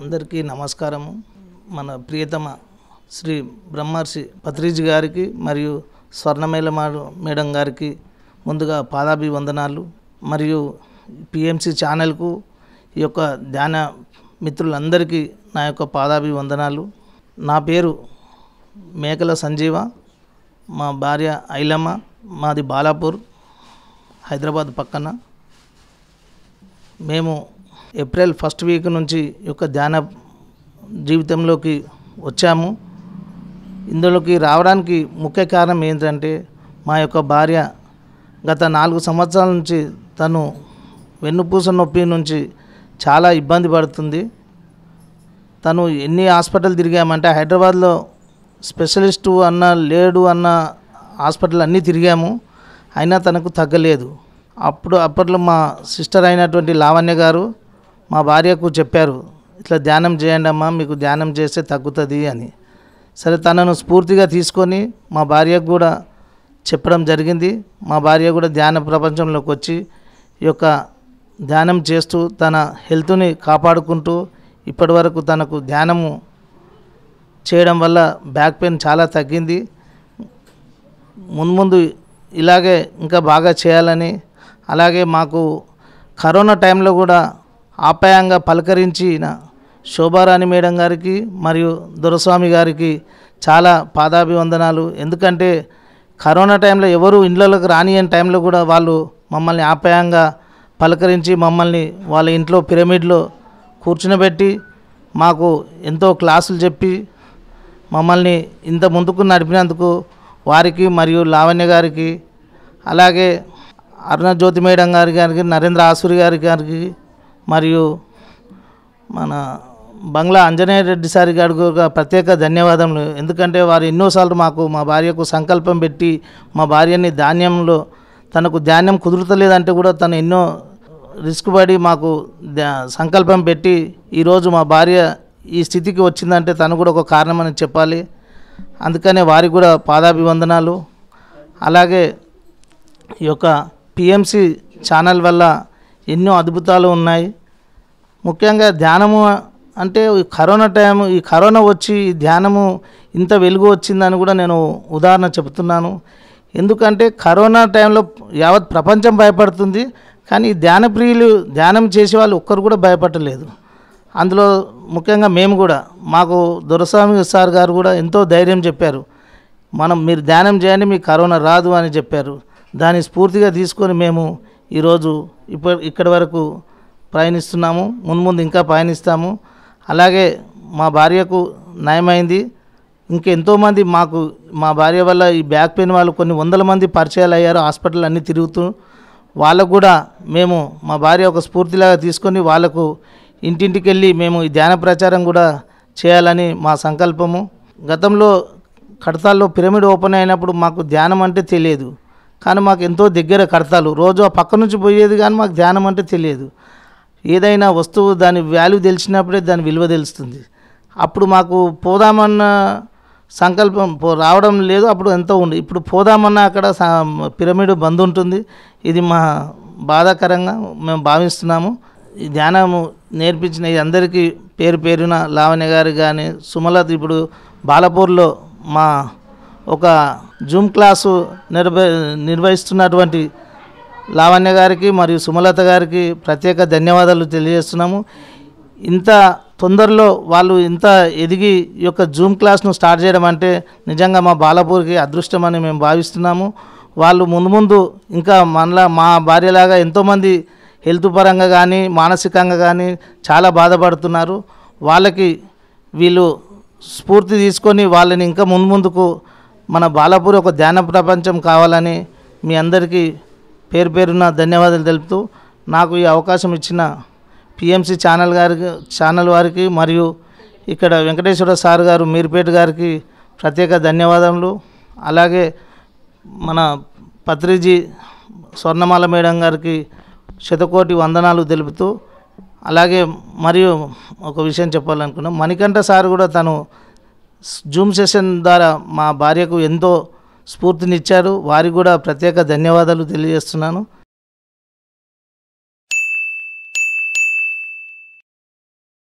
అందరికీ నమస్కారము మన ప్రియతమ శ్రీ బ్రహ్మర్షి పత్రిజ్ గారికి మరియు స్వర్ణమేళ మేడం గారికి ముందుగా పాదాభివందనాలు మరియు పిఎంసి ఛానల్కు ఈ యొక్క ధ్యాన మిత్రులందరికీ నా యొక్క పాదాభివందనాలు నా పేరు మేకల సంజీవ మా భార్య ఐలమ్మ మాది బాలాపూర్ హైదరాబాద్ పక్కన మేము ఏప్రిల్ ఫస్ట్ వీక్ నుంచి యొక్క ధ్యాన జీవితంలోకి వచ్చాము ఇందులోకి రావడానికి ముఖ్య కారణం ఏంటంటే మా యొక్క భార్య గత నాలుగు సంవత్సరాల నుంచి తను వెన్నుపూస నొప్పి నుంచి చాలా ఇబ్బంది పడుతుంది తను ఎన్ని హాస్పిటల్ తిరిగామంటే హైదరాబాద్లో స్పెషలిస్టు అన్న లేడు అన్న హాస్పిటల్ అన్నీ తిరిగాము అయినా తనకు తగ్గలేదు అప్పుడు అప్పట్లో మా సిస్టర్ అయినటువంటి లావణ్య గారు మా భార్యకు చెప్పారు ఇట్లా ధ్యానం చేయండి అమ్మా మీకు ధ్యానం చేస్తే తగ్గుతుంది అని సరే తనను స్ఫూర్తిగా తీసుకొని మా భార్యకు కూడా చెప్పడం జరిగింది మా భార్య కూడా ధ్యాన ప్రపంచంలోకి వచ్చి ఈ యొక్క ధ్యానం చేస్తూ తన హెల్త్ని కాపాడుకుంటూ ఇప్పటి వరకు తనకు ధ్యానము చేయడం వల్ల బ్యాక్ పెయిన్ చాలా తగ్గింది ముందు ఇలాగే ఇంకా బాగా చేయాలని అలాగే మాకు కరోనా టైంలో కూడా ఆప్యాయంగా పలకరించిన శోభారాణి మేడం గారికి మరియు దొరస్వామి గారికి చాలా పాదాభివందనాలు ఎందుకంటే కరోనా టైంలో ఎవరు ఇండ్లలోకి రానియని టైంలో కూడా వాళ్ళు మమ్మల్ని ఆప్యాయంగా పలకరించి మమ్మల్ని వాళ్ళ ఇంట్లో పిరమిడ్లో కూర్చునబెట్టి మాకు ఎంతో క్లాసులు చెప్పి మమ్మల్ని ఇంత ముందుకు నడిపినందుకు వారికి మరియు లావణ్య గారికి అలాగే అరుణ జ్యోతి మేడం గారి గారికి నరేంద్ర ఆసురి గారి గారికి మరియు మన బంగ్లా అంజనేయ రెడ్డి సారి గారికి ఒక ప్రత్యేక ధన్యవాదములు ఎందుకంటే వారు ఎన్నోసార్లు మాకు మా భార్యకు సంకల్పం పెట్టి మా భార్యని ధాన్యంలో తనకు ధాన్యం కుదురుతలేదంటే కూడా తను ఎన్నో రిస్క్ పడి మాకు సంకల్పం పెట్టి ఈరోజు మా భార్య ఈ స్థితికి వచ్చిందంటే తను కూడా ఒక కారణమని చెప్పాలి అందుకనే వారికి కూడా పాదాభివందనాలు అలాగే ఈ యొక్క పిఎంసి ఛానల్ వల్ల ఎన్నో అద్భుతాలు ఉన్నాయి ముఖ్యంగా ధ్యానము అంటే ఈ కరోనా టైం ఈ కరోనా వచ్చి ధ్యానము ఇంత వెలుగు వచ్చిందని కూడా నేను ఉదాహరణ చెబుతున్నాను ఎందుకంటే కరోనా టైంలో యావత్ ప్రపంచం భయపడుతుంది కానీ ధ్యాన ప్రియులు ధ్యానం చేసే వాళ్ళు ఒక్కరు కూడా భయపడలేదు అందులో ముఖ్యంగా మేము కూడా మాకు దొరస్వామి సార్ గారు కూడా ఎంతో ధైర్యం చెప్పారు మనం మీరు ధ్యానం చేయండి మీ కరోనా రాదు అని చెప్పారు దాని స్ఫూర్తిగా తీసుకొని మేము ఈరోజు ఇప్పటి ఇక్కడి వరకు ప్రయాణిస్తున్నాము మున్ముందు ఇంకా ప్రయాణిస్తాము అలాగే మా భార్యకు నయమైంది ఇంకెంతోమంది మాకు మా భార్య వల్ల ఈ బ్యాక్ పెయిన్ వాళ్ళు కొన్ని వందల మంది పరిచయాలు అయ్యారు హాస్పిటల్ అన్నీ తిరుగుతూ వాళ్ళకు కూడా మేము మా భార్య ఒక స్ఫూర్తిలాగా తీసుకొని వాళ్ళకు ఇంటింటికి వెళ్ళి మేము ఈ ధ్యాన ప్రచారం కూడా చేయాలని మా సంకల్పము గతంలో కడతాల్లో పిరమిడ్ ఓపెన్ అయినప్పుడు మాకు ధ్యానం అంటే తెలియదు కానీ మాకు ఎంతో దగ్గర కడతాలు రోజు ఆ పక్క నుంచి పోయేది కానీ మాకు ధ్యానం అంటే తెలియదు ఏదైనా వస్తువు దాని వాల్యూ తెలిసినప్పుడే దాని విలువ తెలుస్తుంది అప్పుడు మాకు పోదామన్న సంకల్పం రావడం లేదు అప్పుడు ఎంతో ఉండి ఇప్పుడు పోదామన్నా అక్కడ పిరమిడ్ బంద్ ఉంటుంది ఇది మా బాధాకరంగా మేము భావిస్తున్నాము ఈ ధ్యానము నేర్పించిన అందరికీ పేరు పేరున లావణ్య గారు కానీ సుమలత ఇప్పుడు బాలపూర్లో మా ఒక జూమ్ క్లాసు నిర్వ నిర్వహిస్తున్నటువంటి లావణ్య గారికి మరియు సుమలత గారికి ప్రత్యేక ధన్యవాదాలు తెలియజేస్తున్నాము ఇంత తొందరలో వాళ్ళు ఇంత ఎదిగి యొక్క జూమ్ క్లాస్ను స్టార్ట్ చేయడం అంటే నిజంగా మా బాలపూర్కి అదృష్టం అని మేము భావిస్తున్నాము వాళ్ళు ముందు ముందు ఇంకా మనలా మా భార్యలాగా ఎంతోమంది హెల్త్ పరంగా కానీ మానసికంగా కానీ చాలా బాధపడుతున్నారు వాళ్ళకి వీళ్ళు స్ఫూర్తి తీసుకొని వాళ్ళని ఇంకా ముందు ముందుకు మన బాలాపూర్ ఒక ధ్యాన ప్రపంచం కావాలని మీ అందరికీ పేరు పేరున ధన్యవాదాలు తెలుపుతూ నాకు ఈ అవకాశం ఇచ్చిన పిఎంసి ఛానల్ గారికి ఛానల్ వారికి మరియు ఇక్కడ వెంకటేశ్వర సార్ గారు మీర్పేట గారికి ప్రత్యేక ధన్యవాదములు అలాగే మన పత్రిజీ స్వర్ణమాల మేడం గారికి శతకోటి వందనాలు తెలుపుతూ అలాగే మరియు ఒక విషయం చెప్పాలనుకున్నాం మణికంఠ సార్ కూడా తను జూమ్ సెషన్ ద్వారా మా భార్యకు ఎంతో స్ఫూర్తినిచ్చారు వారికి కూడా ప్రత్యేక ధన్యవాదాలు తెలియజేస్తున్నాను